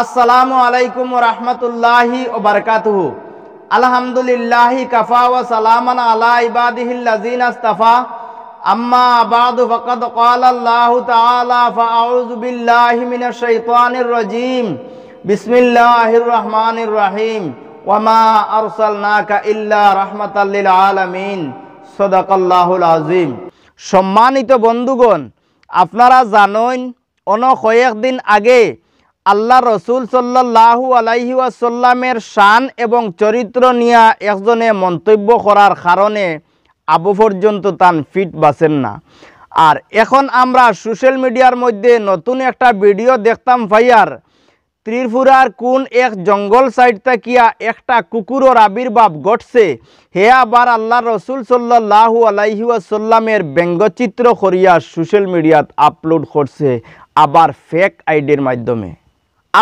আসসালামু আলাইকুম রহমতুল্লাহি ও বারকাতুহু আলহামদুলিল্লাহি কাফা ওয়া সালামান আলা ইবাদিহিল্লাযিনা ইসতাফা আম্মা বাদু ফাকাদ ক্বাল আল্লাহু তাআলা ফাউযু বিল্লাহি মিনাশ শাইতানির রাজীম বিসমিল্লাহির রহমানির রহিম ওয়া মা আরসালনাকা ইল্লা রাহমাতাল লিল আলামিন সাদাকাল্লাহুল আযীম সম্মানিত বন্ধুগণ আপনারা জানেন অন কয়েকদিন আগে আল্লাহ রসুল সাল্লাহু আলাইহি আসাল্লামের শান এবং চরিত্র নিয়ে একজনে মন্তব্য করার কারণে আবু পর্যন্ত তান ফিট বাসেন না আর এখন আমরা সোশ্যাল মিডিয়ার মধ্যে নতুন একটা ভিডিও দেখতাম ভাইয়ার ত্রিপুরার কোন এক জঙ্গল সাইড তাকিয়া একটা কুকুরর আবির্ভাব ঘটছে হে আবার আল্লাহ রসুল সাল্লাহু আসাল্লামের ব্যঙ্গচিত্র করিয়া সোশ্যাল মিডিয়াত আপলোড করছে আবার ফেক আইডির মাধ্যমে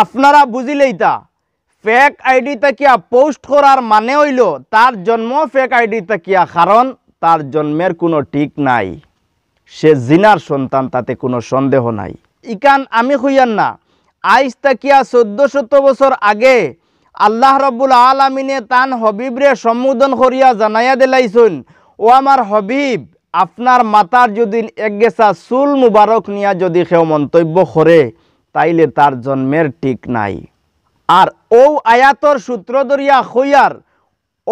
আপনারা বুঝিলেই তা ফেক আইডি তাকিয়া পোস্ট করার মানে হইল তার জন্ম ফেক আইডি তাকিয়া কারণ তার জন্মের কোনো ঠিক নাই সে জিনার সন্তান তাতে কোনো সন্দেহ নাই ইকান আমি হইয়ান না আইস তাকিয়া চোদ্দ শত বছর আগে আল্লাহ রব্বুল আলমিনে তান হবিবরে সম্বোধন করিয়া জানাইয়া দিলাইছুন ও আমার হবিব আপনার মাতার যদি একগেছা সুল মুবারক নিয়া যদি সেও মন্তব্য করে তাইলে তার জন্মের ঠিক নাই আর ও আয়াতর সূত্র দরিয়া হইয়ার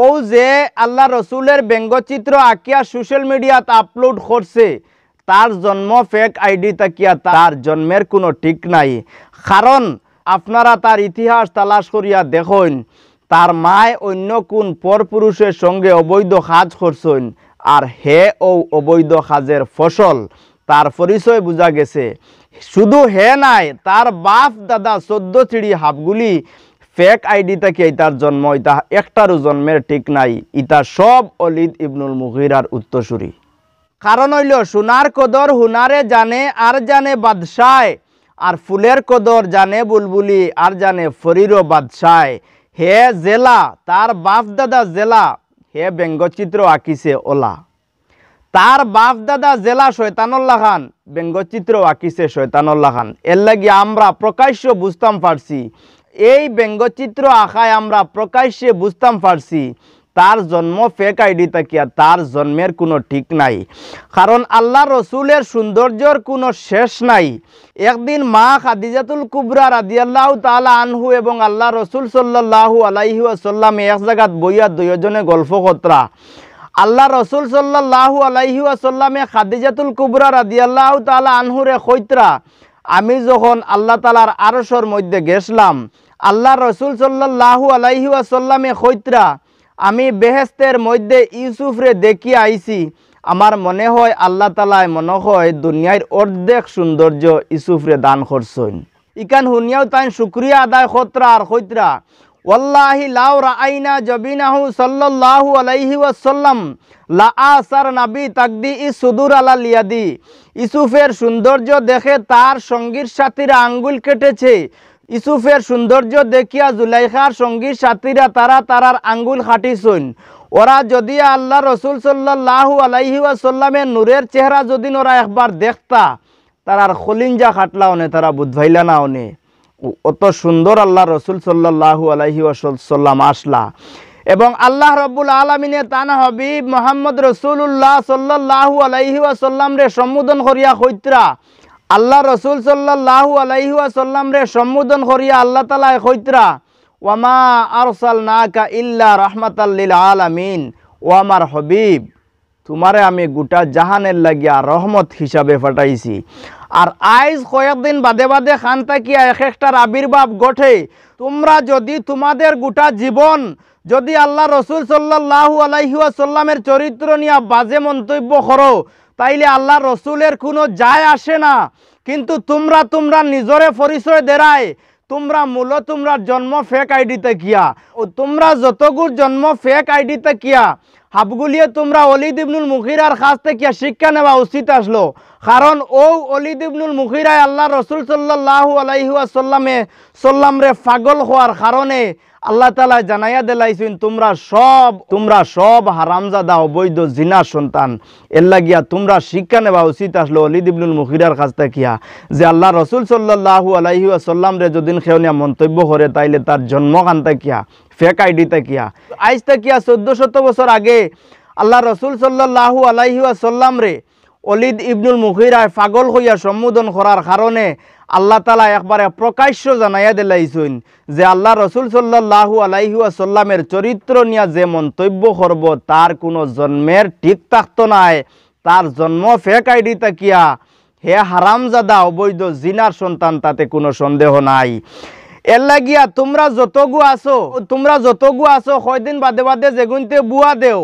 ও যে আল্লাহ রসুলের ব্যঙ্গচিত্র আঁকিয়া সোশ্যাল মিডিয়াত আপলোড করছে তার জন্ম ফেক আইডি তাকিয়া তার জন্মের কোনো ঠিক নাই কারণ আপনারা তার ইতিহাস তালাশ করিয়া দেখুন তার মায় অন্য কোন পরপুরুষের সঙ্গে অবৈধ সাজ করছেন আর হে ও অবৈধ সাজের ফসল তার পরিচয় বোঝা গেছে শুধু হে নাই তার বাপ দাদা চোদ্দ চিড়ি হাফগুলি ফেক আইডি থেকে ইতার জন্ম ইতা একটারও জন্মের ঠিক নাই ইতা সব অলিদ ইবনুল মুহিরার উত্তরসূরি কারণ হইল সোনার কদর হুনারে জানে আর জানে বাদশায় আর ফুলের কদর জানে বুলবুলি আর জানে ফরিরও বাদশায় হে জেলা তার বাপ দাদা জেলা হে ব্যঙ্গচিত্র আঁকিছে ওলা তার বাপ দাদা জেলা শৈতানুল্লাহ খান ব্যঙ্গচিত্র আঁকিছে শৈতানুল্লাহ খান এর লাগি আমরা প্রকাশ্য বুঝতাম পারছি এই ব্যঙ্গচিত্র আঁকায় আমরা প্রকাশ্যে বুঝতাম পারছি তার জন্ম ফেক আইডি তাকিয়া তার জন্মের কোনো ঠিক নাই কারণ আল্লাহ রসুলের সৌন্দর্যর কোনো শেষ নাই একদিন মা খাদিজাতুল কুবরা আল্লাহ তালা আনহু এবং আল্লাহ রসুল সাল্লাহ আলাইহু আসাল্লাম এক জায়গাত বইয়া দুইজনে গল্প কতরা আল্লাহ রসুল সাল্লাহ আসাল্লামে খাদিজাতুল কুবরা আল্লাহ তালা আনহুরে খৈত্রা আমি যখন আল্লাহ তালার আরসর মধ্যে গেছলাম আল্লাহ রসুল সাল্লাহ আসাল্লামে খৈত্রা আমি বেহেস্তের মধ্যে ইউসুফরে দেখি আইছি আমার মনে হয় আল্লাহ তালায় মনে হয় দুনিয়ার অর্ধেক সৌন্দর্য ইউসুফরে দান করছেন ইকান শুনিয়াও তাই শুক্রিয়া আদায় খত্রা আর খৈত্রা ওয়াল্লাহি লাউ রাআইনা জবিনাহু সাল্লাল্লাহু আলাইহি ওয়াসাল্লাম লা আসার নাবি তাকদি ই আলা আলাল ইসুফের সৌন্দর্য দেখে তার সঙ্গীর সাথীরা আঙ্গুল কেটেছে ইসুফের সৌন্দর্য দেখিয়া জুলাইখার সঙ্গীর সাথীরা তারা তারার আঙ্গুল হাঁটিছুন ওরা যদি আল্লাহ রসুল সাল্লাহু আলাইহি ওয়াসাল্লামের নূরের চেহারা যদি ওরা একবার দেখতা তারার খলিঞ্জা খাটলা অনে তারা বুধভাইলা না অনে অত সুন্দর আল্লাহ রসুল সাল্লাহু আলহি ওসাল্লাম আসলা এবং আল্লাহ রব্বুল আলমিনে তান হবিব মোহাম্মদ রসুল্লাহ সাল্লাহু আলহি ওয়াসাল্লাম রে সম্বোধন করিয়া হৈত্রা আল্লাহ রসুল সাল্লাহু আলহি ওয়াসাল্লাম রে সম্বোধন করিয়া আল্লাহ তালা হৈত্রা ওয়ামা আরসাল নাকা ইল্লা রহমাতাল্লিল আলমিন ও আমার হবিব তোমারে আমি গোটা জাহানের লাগিয়া রহমত হিসাবে ফাটাইছি আর আইজ কয়েকদিন বাদে বাদে খান তাকিয়া এক একটার আবির্ভাব ঘটে তোমরা যদি তোমাদের গোটা জীবন যদি আল্লাহ রসুল সাল্লাহ আলাইহাসাল্লামের চরিত্র নিয়ে বাজে মন্তব্য করো তাইলে আল্লাহ রসুলের কোনো যায় আসে না কিন্তু তোমরা তোমরা নিজরে পরিচয় দেরায় তোমরা মূল তোমরা জন্ম ফেক আইডিতে কিয়া ও তোমরা যতগুর জন্ম ফেক আইডিতে কিয়া হাবগুলিয়ে তোমরা অলিদ ইবনুল মুখিরার কাছ থেকে শিক্ষা নেওয়া উচিত আসলো কারণ ও অলিদ ইবনুল মুখিরায় আল্লাহ রসুল সাল্লাহু আলাইহাসাল্লামে সাল্লামরে পাগল হওয়ার কারণে আল্লাহ তালা জানাইয়া দিলাইছেন তোমরা সব তোমরা সব হারামজাদা অবৈধ জিনা সন্তান এর লাগিয়া তোমরা শিক্ষা নেওয়া উচিত আসলো অলিদ ইবনুল মুখিরার কাছ থেকে যে আল্লাহ রসুল সাল্লাহু আলাইহাসাল্লামরে যদিন খেউনিয়া মন্তব্য করে তাইলে তার জন্মকান্তা কিয়া ফেক আইডি তাকিয়া আজ কিয়া চোদ্দ শত বছর আগে আল্লাহ রসুল সাল্লাহ আলাইহি আসাল্লাম রে অলিদ ইবনুল মুখিরায় পাগল হইয়া সম্বোধন করার কারণে আল্লাহ তালা একবারে প্রকাশ্য জানাইয়া দিলাইছেন যে আল্লাহ রসুল সাল্লাহু আলাইহুয়াসাল্লামের চরিত্র নিয়ে যে মন্তব্য করব তার কোনো জন্মের ঠিক থাকত নাই তার জন্ম ফেক আইডি তাকিয়া হে হারামজাদা অবৈধ জিনার সন্তান তাতে কোনো সন্দেহ নাই এলাগিয়া তোমরা যতগু আছো তোমরা যতগু আছো সয়দিন বাদে বাদে জেগুনতে বুয়া দেও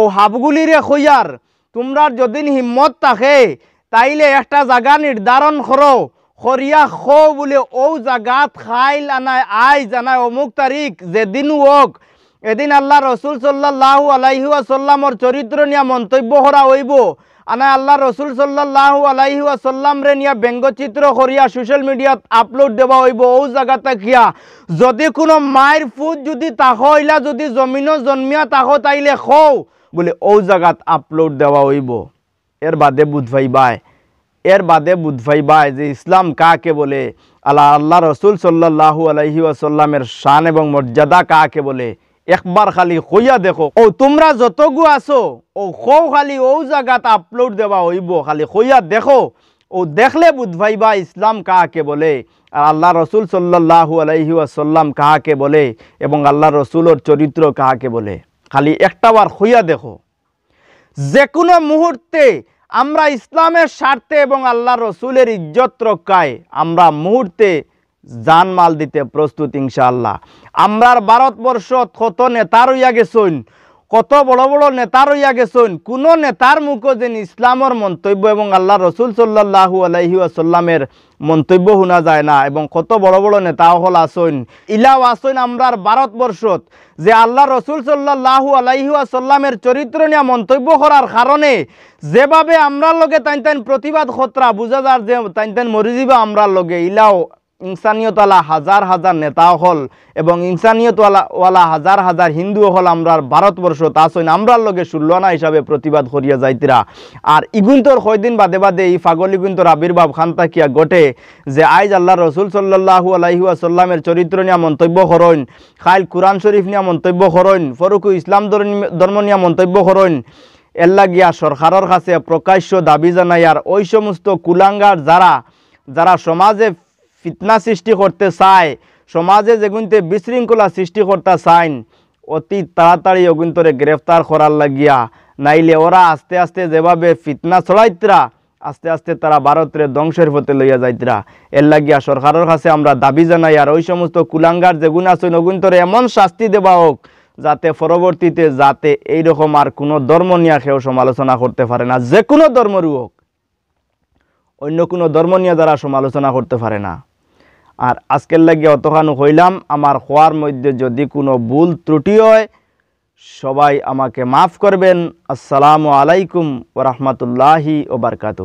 ও হাবগুলিরে খৈয়ার তোমরা যদিন হিম্মত থাকে তাইলে একটা জাগা নির্ধারণ কর খরিয়া খ বুলে ও জাগাত খাইল আনায় আই জানায় অমুক তারিখ যেদিন হোক এদিন আল্লাহ রসুল সাল্লাহ আলাইহু আসাল্লামর চরিত্র নিয়া মন্তব্য হরা হইব আনা আল্লাহ রসুল সাল্লাহ আলাইহি আসাল্লাম রে নিয়া ব্যঙ্গচিত্র করিয়া সোশ্যাল মিডিয়াত আপলোড দেওয়া হইব ও জায়গা তাকিয়া যদি কোনো মায়ের ফুট যদি তাহ ইলা যদি জমিনও জন্মিয়া তাহ তাইলে খৌ বলে ও জায়গাত আপলোড দেওয়া হইব এর বাদে বুধভাই বাই এর বাদে বুধভাই বাই যে ইসলাম কাকে বলে আল্লাহ আল্লাহ রসুল সাল্লাহ আলহি আসাল্লামের শান এবং মর্যাদা কাকে বলে একবার খালি হইয়া দেখো ও তোমরা যতগু আছো ও হও খালি ও জায়গাত আপলোড দেওয়া হইব খালি হইয়া দেখো ও দেখলে বুধভাইবা ইসলাম কাহাকে বলে আর আল্লাহ রসুল সাল্লাহু আলহি আসাল্লাম কাহাকে বলে এবং আল্লাহ রসুলোর চরিত্র কাহাকে বলে খালি একটাবার হইয়া দেখো যে কোনো মুহূর্তে আমরা ইসলামের স্বার্থে এবং আল্লাহ রসুলের ইজ্জত রক্ষায় আমরা মুহূর্তে জানমাল দিতে প্রস্তুত ইনশাল্লাহ আমরার ভারতবর্ষ কত নেতা রইয়া গেছইন কত বড় বড় নেতা রইয়া গেছেন কোনো নেতার মুখ যেন ইসলামর মন্তব্য এবং আল্লাহ রসুল সাল্লাহ আলহি আসাল্লামের মন্তব্য শোনা যায় না এবং কত বড় বড় নেতা হল আসইন ইলাও আসন আমরার ভারতবর্ষত যে আল্লাহ রসুল সাল্লাহ আলহি আসাল্লামের চরিত্র নিয়ে মন্তব্য করার কারণে যেভাবে আমরার লগে তাইন তাইন প্রতিবাদ খতরা বুঝা যার যে তাইন তাইন মরিজিবা আমরার লগে ইলাও ইনসানিয়তওয়ালা হাজার হাজার নেতা হল এবং ইনসানিয়তওয়ালা ওয়ালা হাজার হাজার হিন্দু হল আমরা ভারতবর্ষ তা সইন আমরার লগে সুল্লনা হিসাবে প্রতিবাদ করিয়া যাইতিরা আর ইগুন্তর কয়দিন বাদে বাদে এই ফাগল ইগুন্তর আবির্ভাব তাকিয়া ঘটে যে আইজ আল্লাহ রসুল সাল্লাহু আলাইহুয়াসাল্লামের চরিত্র নিয়ে মন্তব্য করইন খাইল কুরআন শরীফ নিয়ে মন্তব্য করইন ফরুকু ইসলাম ধর্ম নিয়ে মন্তব্য করইন এল্লা গিয়া সরকারের কাছে প্রকাশ্য দাবি জানাইয়ার ওই সমস্ত কুলাঙ্গার যারা যারা সমাজে ফিতনা সৃষ্টি করতে চায় সমাজে যেগুনতে বিশৃঙ্খলা সৃষ্টি করতে চাইন অতি তাড়াতাড়ি অগুন্তরে গ্রেফতার করার লাগিয়া নাইলে ওরা আস্তে আস্তে যেভাবে ফিতনা ছড়াইতরা আস্তে আস্তে তারা ভারতের ধ্বংসের পথে লইয়া যাইতরা এর লাগিয়া সরকারের কাছে আমরা দাবি জানাই আর ওই সমস্ত কুলাঙ্গার যেগুন আছে অগুন্তরে এমন শাস্তি দেওয়া হোক যাতে পরবর্তীতে যাতে এইরকম আর কোনো ধর্ম নিয়ে কেউ সমালোচনা করতে পারে না যে কোনো ধর্মরই হোক অন্য কোনো ধর্ম নিয়ে যারা সমালোচনা করতে পারে না আর আজকের লাগে অতখানু হইলাম আমার হওয়ার মধ্যে যদি কোনো ভুল ত্রুটি হয় সবাই আমাকে মাফ করবেন আসসালামু আলাইকুম ওরহমতুল্লাহি ওবরকাত